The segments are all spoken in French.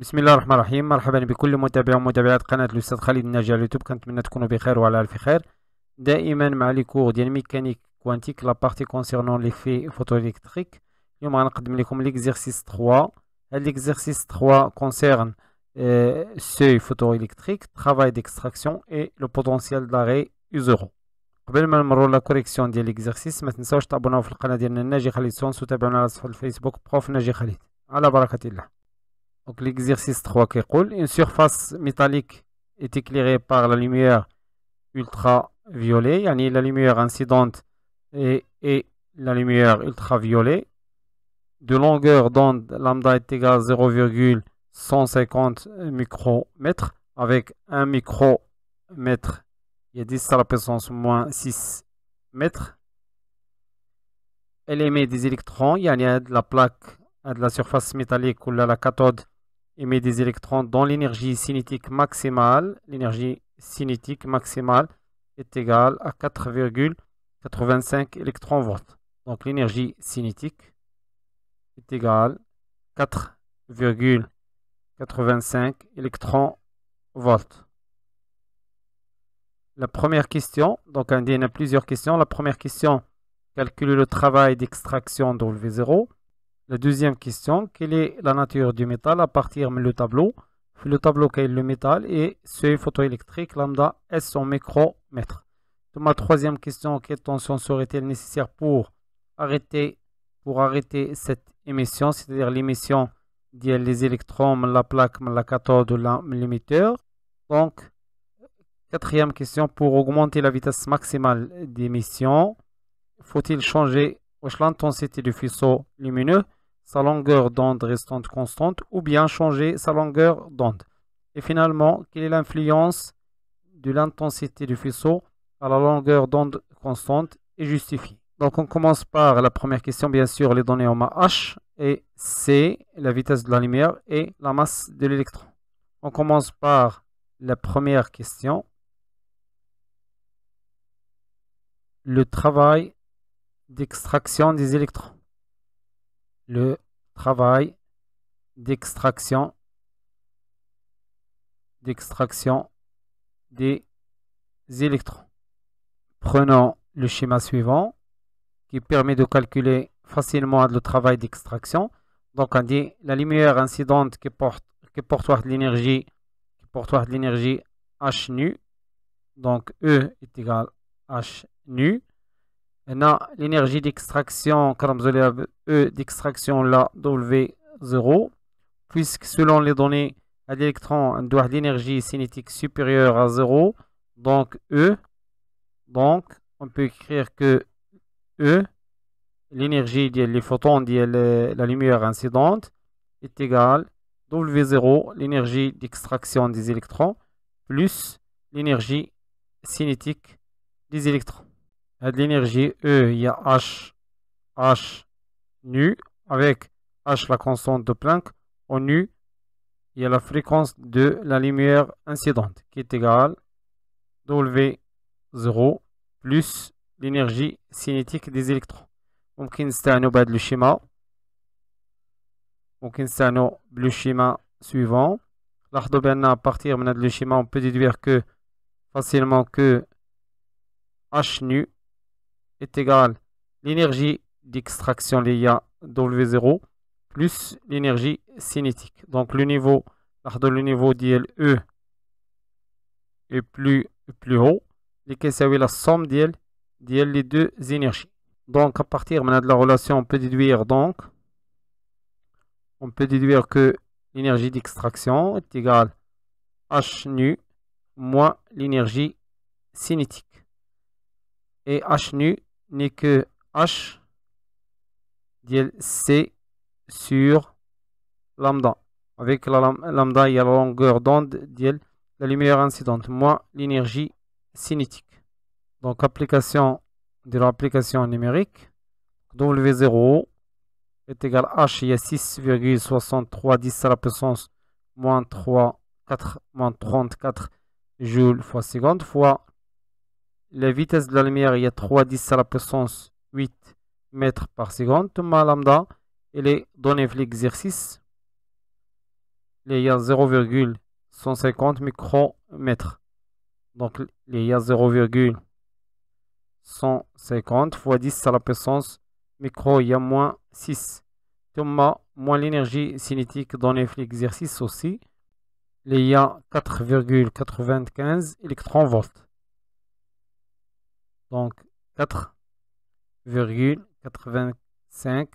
بسم الله الرحمن الرحيم مرحبا بكل متابعي ومتابعات قناة الأستاذ خالد الناجي على اليوتيوب كنتمنى تكونوا بخير وعلى ألف خير دائما مع لي كور ديال ميكانيك كوانتيك لابارتي كونسيرنون لي في فوتوإلكتريك اليوم غنقدم لكم ليكزيرسيس 3 هاد ليكزيرسيس 3 كونسيرن سوي فوتوإلكتريك ترافاي ديكستراكسيون اي لو بوتونسيال داري يزورو قبل ما نمرو لا كوريكسيون ديال ليكزيرسيس ما تنساوش تابوناو في القناة ديالنا الناجي خالد سونس وتابعونا على صفحة الفيسبوك بروف ناجي خالد على بركة الله Donc l'exercice 3 qui coule. Une surface métallique est éclairée par la lumière ultraviolet, a la lumière incidente et, la lumière ultraviolet. De longueur d'onde lambda est égale à 0,150 micromètres avec 1 micromètre, il y a 10 à la puissance moins 6 mètres. Elle émet des électrons, il y a de la plaque, de la surface métallique ou la cathode émet des électrons dans l'énergie cinétique maximale, l'énergie cinétique maximale est égale à 4,85 électrons-volts. Donc l'énergie cinétique est égale à 4,85 électrons-volts. La première question, donc on a plusieurs questions. La première question, calcule le travail d'extraction W0. La deuxième question, quelle est la nature du métal à partir du tableau Le tableau est le métal et ce photoélectrique lambda est en micromètre. Ma troisième question, quelle tension serait-elle nécessaire pour arrêter, cette émission, c'est-à-dire l'émission des électrons, la plaque, la cathode, l'émetteur. Donc, quatrième question, pour augmenter la vitesse maximale d'émission, faut-il changer l'intensité du faisceau lumineux sa longueur d'onde restante constante ou bien changer sa longueur d'onde. Et finalement, quelle est l'influence de l'intensité du faisceau à la longueur d'onde constante et justifiée Donc on commence par la première question, bien sûr, les données en ma H et C, la vitesse de la lumière et la masse de l'électron. On commence par la première question. Le travail d'extraction des électrons le travail d'extraction d'extraction des électrons. Prenons le schéma suivant qui permet de calculer facilement le travail d'extraction. Donc on dit la lumière incidente qui porte qui porte l'énergie qui porte l'énergie H nu. Donc E est égal à H nu. On a l'énergie d'extraction E d'extraction là W0 puisque selon les données à l'électron on doit l'énergie cinétique supérieure à 0 donc E donc on peut écrire que E l'énergie des photons de la lumière incidente est égale W0 l'énergie d'extraction des électrons plus l'énergie cinétique des électrons l'énergie E, il y a H, H nu, avec H la constante de Planck, au nu, il y a la fréquence de la lumière incidente qui est égale W0 plus l'énergie cinétique des électrons. On نستعنوا بهذا le schéma suivant لاحظوا suivant. à partir de schéma on peut déduire que facilement que H nu est égal à l'énergie d'extraction l'IA W0 plus l'énergie cinétique. Donc le niveau, pardon, le niveau d'ILE est plus, plus haut. que c'est la somme d'IL, e, d'IL e, les deux énergies. Donc à partir maintenant de la relation, on peut déduire donc, on peut déduire que l'énergie d'extraction est égale à H nu moins l'énergie cinétique. Et H nu n'est que h ديال c sur lambda avec la lambda il y a la longueur d'onde de la lumière incidente moins l'énergie cinétique donc application de l'application numérique W0 est égal à H, il y a 6,63 10 à la puissance moins 3, moins 34 joules fois seconde fois la vitesse de la lumière, est 3.10 3 10 à la puissance 8 mètres par seconde. lambda, il est l'exercice. Il y a 0,150 micromètres. Donc, il y a 0,150 fois 10 à la puissance micro, il y a moins 6. Tout moins l'énergie cinétique dans l'exercice aussi. Il y a 4,95 électron-volts donc 4,85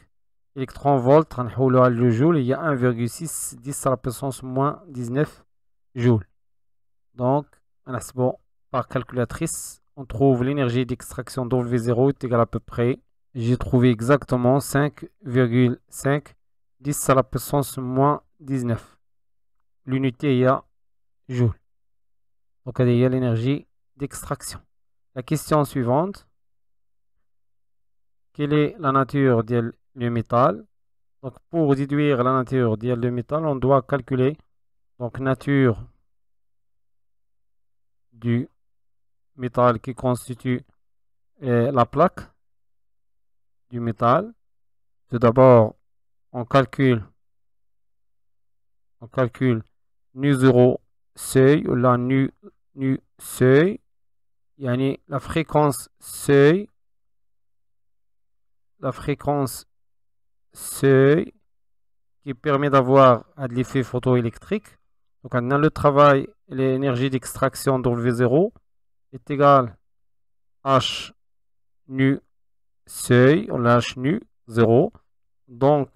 électrons volts نحولوها le joule il y a 1,6 10 à la puissance moins 19 joules donc par calculatrice on trouve l'énergie d'extraction W0 est égale à peu près j'ai trouvé exactement 5,5 10 à la puissance moins 19 l'unité est y joule donc il y a l'énergie d'extraction la question suivante. Quelle est la nature du métal Donc pour déduire la nature du métal, on doit calculer donc nature du métal qui constitue euh, la plaque du métal. Tout d'abord, on calcule on calcule nu 0 seuil ou la nu, nu seuil يعني la fréquence seuil la fréquence seuil qui permet d'avoir l'effet photoélectrique donc on a le travail l'énergie d'extraction W0 est égal H nu seuil on a H nu 0 donc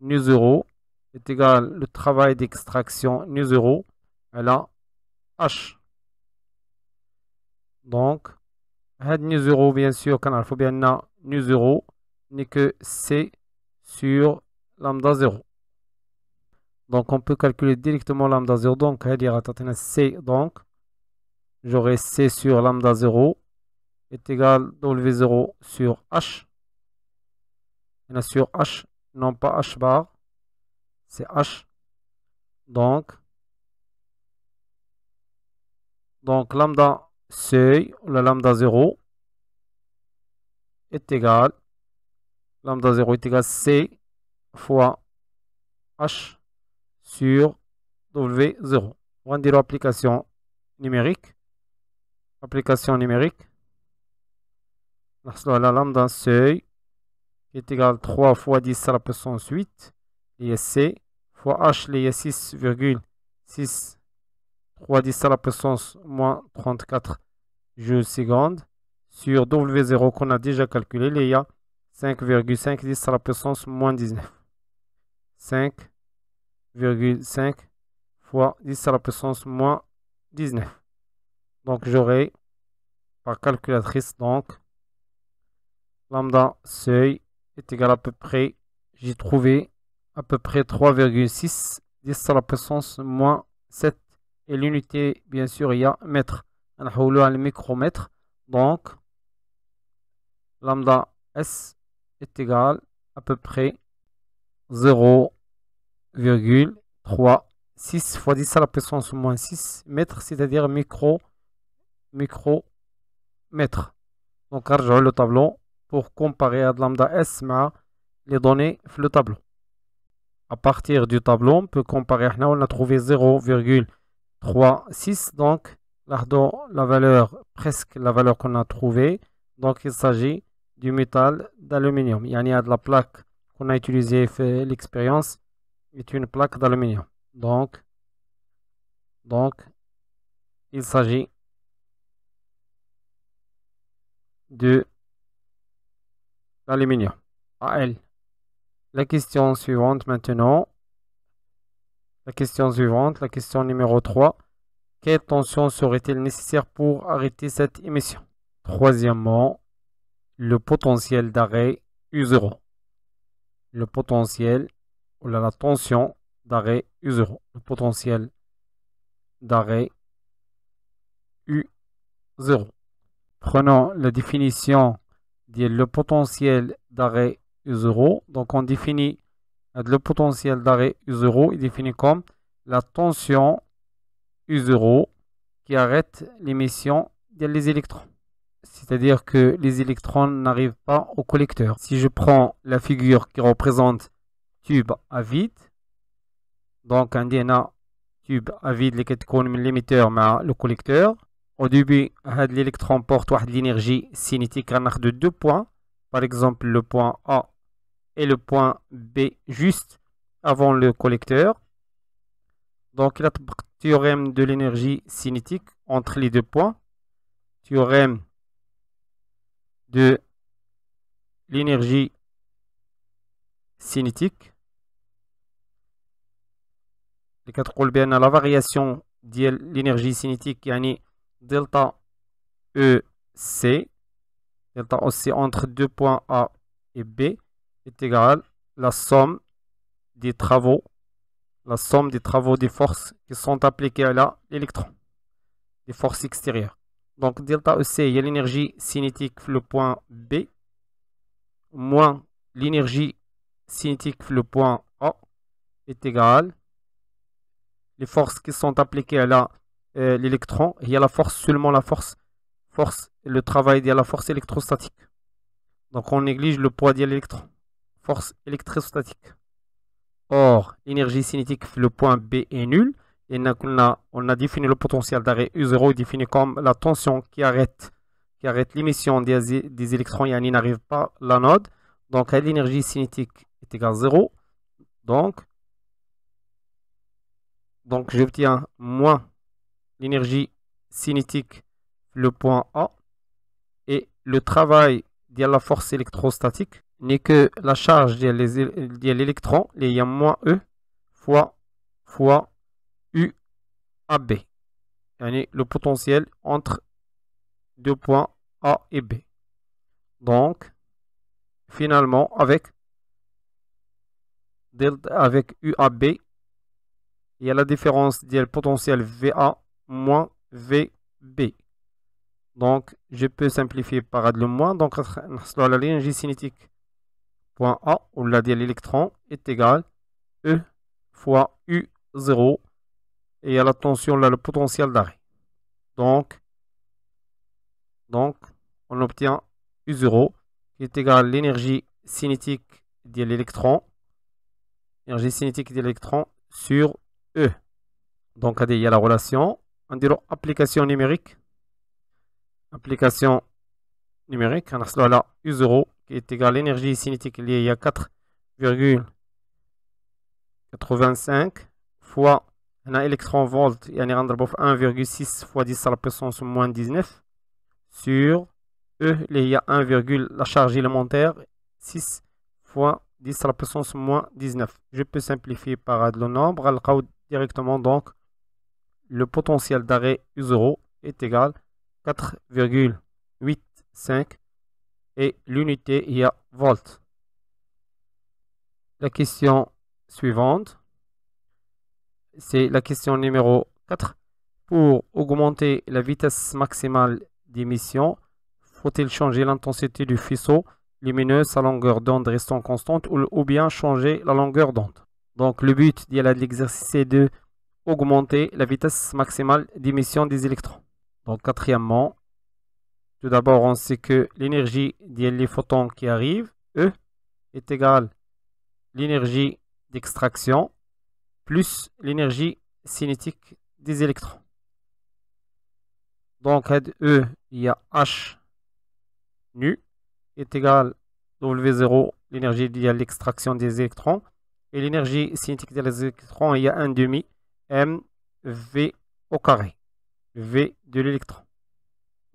nu 0 est égal le travail d'extraction nu 0 à la H donc, 0, bien sûr, quand on bien nu 0 n'est que C sur lambda 0. Donc, on peut calculer directement lambda 0. Donc, هاد c'est C. Donc, j'aurai C sur lambda 0 est égal W0 sur H. Et sur H, non pas H bar, c'est H. Donc, donc lambda seuil, la lambda 0 est égal, lambda 0 est égal à C fois H sur W0. On va dire numérique. Application numérique. La lambda seuil est égal à 3 fois 10 à la puissance 8, C fois H, est 6,6 10 à la puissance moins 34 joules secondes sur W0 qu'on a déjà calculé, il y a 5,5 10 à la puissance moins 19. 5,5 fois 10 à la puissance moins 19. Donc j'aurai par calculatrice donc lambda seuil est égal à peu près, j'ai trouvé à peu près 3,6 10 à la puissance moins 7 et l'unité, bien sûr, il y a mètre. On a le micromètre. Donc, lambda S est égal à peu près 0,36 fois 10 à la puissance moins 6 mètres, c'est-à-dire micro, mètre Donc, on le tableau pour comparer à lambda S Mais les données le tableau. À partir du tableau, on peut comparer. On a trouvé 0,36. 3, 6. Donc, la valeur, presque la valeur qu'on a trouvée. Donc, il s'agit du métal d'aluminium. Il y a de la plaque qu'on a utilisée, fait l'expérience, est une plaque d'aluminium. Donc, donc, il s'agit de l'aluminium. AL. La question suivante maintenant. La question suivante, la question numéro 3. Quelle tension serait-il nécessaire pour arrêter cette émission Troisièmement, le potentiel d'arrêt U U0. Le potentiel ou oh la tension d'arrêt U U0. Le potentiel d'arrêt U0. Prenons la définition de le potentiel d'arrêt U U0. Donc on définit le potentiel d'arrêt U0 est défini comme la tension U0 qui arrête l'émission des électrons. C'est-à-dire que les électrons n'arrivent pas au collecteur. Si je prends la figure qui représente tube à vide, donc un DNA tube à vide les l'émetteur mais le collecteur. Au début, l'électron porte l'énergie cinétique de deux points. Par exemple, le point A et le point B juste avant le collecteur. Donc, le théorème de l'énergie cinétique entre les deux points. Théorème de l'énergie cinétique. Les quatre bien la variation de l'énergie cinétique, yani delta EC, delta C entre deux points A et B égale la somme des travaux, la somme des travaux des forces qui sont appliquées à l'électron, des forces extérieures. Donc delta EC, il y a l'énergie cinétique le point B, moins l'énergie cinétique le point A est égale les forces qui sont appliquées à euh, l'électron, il y a la force, seulement la force, force le travail de la force électrostatique. Donc on néglige le poids de l'électron force électrostatique. Or, l'énergie cinétique, le point B est nul. Et on a, on a défini le potentiel d'arrêt U0 défini comme la tension qui arrête, qui arrête l'émission des, des, électrons et yani n'arrive pas à l'anode. Donc, l'énergie cinétique est égale à 0. Donc, donc j'obtiens moins l'énergie cinétique, le point A, et le travail de la force électrostatique n'est que la charge l'électron, il y moins E fois, fois UAB. le potentiel entre deux points A et B. Donc, finalement, avec, avec UAB, il y a la différence du potentiel VA moins VB. Donc, je peux simplifier par le moins. Donc, la cinétique point A, on l'a dit l'électron, est égal à E fois U0. Et à la tension, là, le potentiel d'arrêt. Donc, donc, on obtient U0 qui est égal à l'énergie cinétique de l'électron. Énergie cinétique de l'électron sur E. Donc, il y a la relation. On dit application numérique. Application numérique. On a là U0 est égal à l'énergie cinétique liée à 4,85 fois un électron volt, 1,6 fois 10 à la puissance moins 19 sur E, il à 1, la charge élémentaire, 6 fois 10 à la puissance moins 19. Je peux simplifier par le nombre, directement donc le potentiel d'arrêt U0 est égal à 4,85 et l'unité il y a volts. La question suivante, c'est la question numéro 4. Pour augmenter la vitesse maximale d'émission, faut-il changer l'intensité du faisceau lumineux, sa longueur d'onde restant constante, ou, bien changer la longueur d'onde Donc le but de l'exercice est de augmenter la vitesse maximale d'émission des électrons. Donc quatrièmement, tout d'abord, on sait que l'énergie des photons qui arrivent, E, est égale l'énergie d'extraction plus l'énergie cinétique des électrons. Donc, E, il y a H nu, est égal W0, l'énergie liée à l'extraction des électrons, et l'énergie cinétique des électrons, il y a 1,5 demi v au carré, v de l'électron.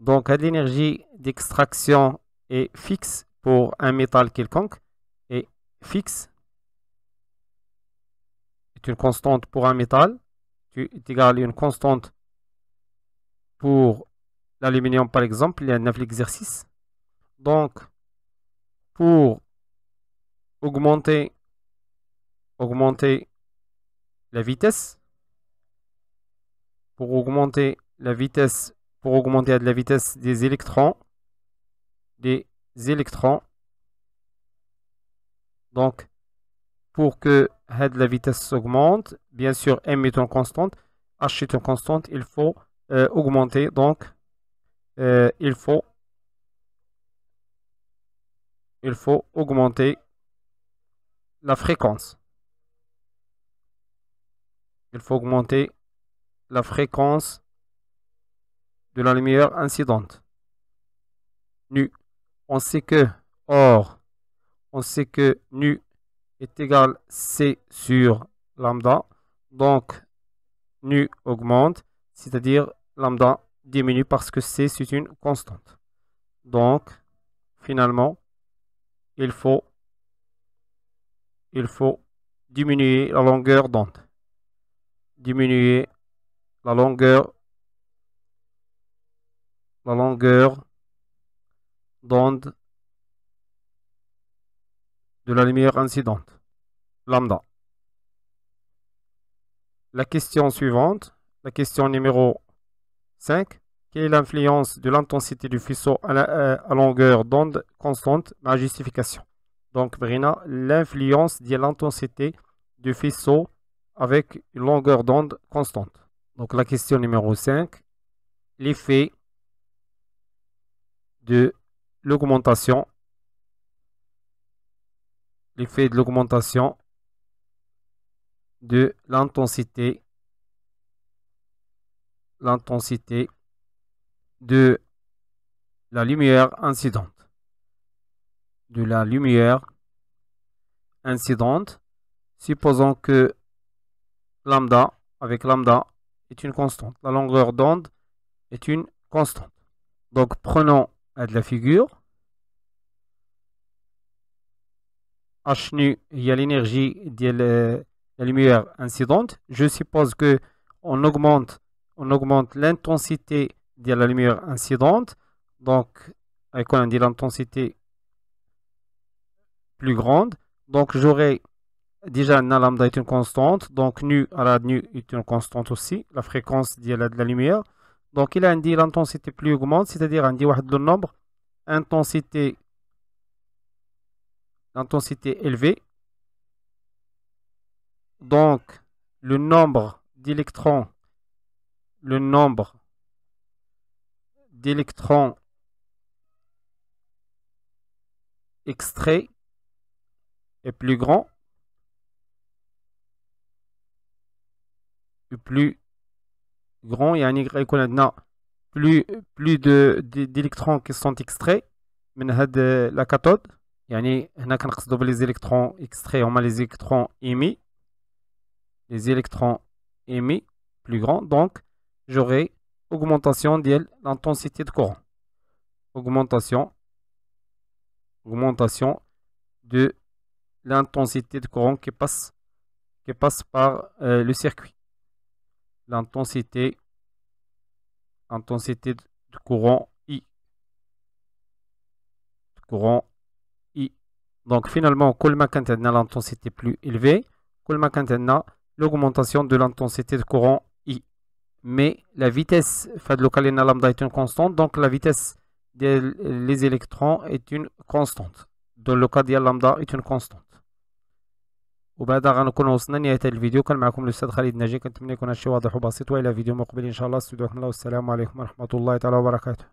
Donc, l'énergie d'extraction est fixe pour un métal quelconque et fixe est une constante pour un métal est égal une constante pour l'aluminium par exemple, il y a 9 exercices. Donc, pour augmenter, augmenter la vitesse, pour augmenter la vitesse pour augmenter la vitesse des électrons. Des électrons. Donc, pour que la vitesse augmente, bien sûr, m est en constante, h est étant constante, il faut euh, augmenter. Donc, euh, il faut il faut augmenter la fréquence. Il faut augmenter la fréquence de la lumière incidente. Nu. On sait que, or, on sait que nu est égal C sur lambda. Donc, nu augmente, c'est-à-dire lambda diminue parce que C, c'est une constante. Donc, finalement, il faut, il faut diminuer la longueur d'onde. Diminuer la longueur la longueur d'onde de la lumière incidente, lambda. La question suivante, la question numéro 5, quelle est l'influence de l'intensité du faisceau à, la, euh, longueur d'onde constante, ma justification Donc, Brina, l'influence de l'intensité du faisceau avec une longueur d'onde constante. Donc, la question numéro 5, l'effet de l'augmentation, l'effet de l'augmentation de l'intensité, l'intensité de la lumière incidente, de la lumière incidente, supposons que lambda avec lambda est une constante. La longueur d'onde est une constante. Donc prenons de la figure. H nu, il y a l'énergie de la lumière incidente. Je suppose que on augmente, on augmente l'intensité de la lumière incidente. Donc, avec dit l'intensité plus grande. Donc, j'aurai déjà un lambda est une constante. Donc, nu à la nu est une constante aussi. La fréquence de la lumière. Donc il a dit l'intensité plus augmente, c'est-à-dire un le nombre, intensité, intensité élevée. Donc le nombre d'électrons, le nombre d'électrons extraits est plus grand plus grand et' plus plus d'électrons qui sont extraits On de euh, la cathode les électrons extraits a les électrons émis les électrons émis, plus grand donc j'aurai augmentation de l'intensité de courant augmentation augmentation de l'intensité de courant qui passe par euh, le circuit l'intensité intensité de courant I. courant I. Donc finalement, كل a l'intensité plus élevée, كل a l'augmentation de l'intensité de courant I. Mais la vitesse de لوكالينا lambda est une constante, donc la vitesse des les électrons est une constante. Dans le cas de lambda est une constante. وبهذا غنكون وصلنا نهايه الفيديو كان معكم الاستاذ خالد ناجي كنتمنى يكون هادشي واضح وبسيط والى فيديو مقبل ان شاء الله استودعكم الله والسلام عليكم ورحمه الله تعالى وبركاته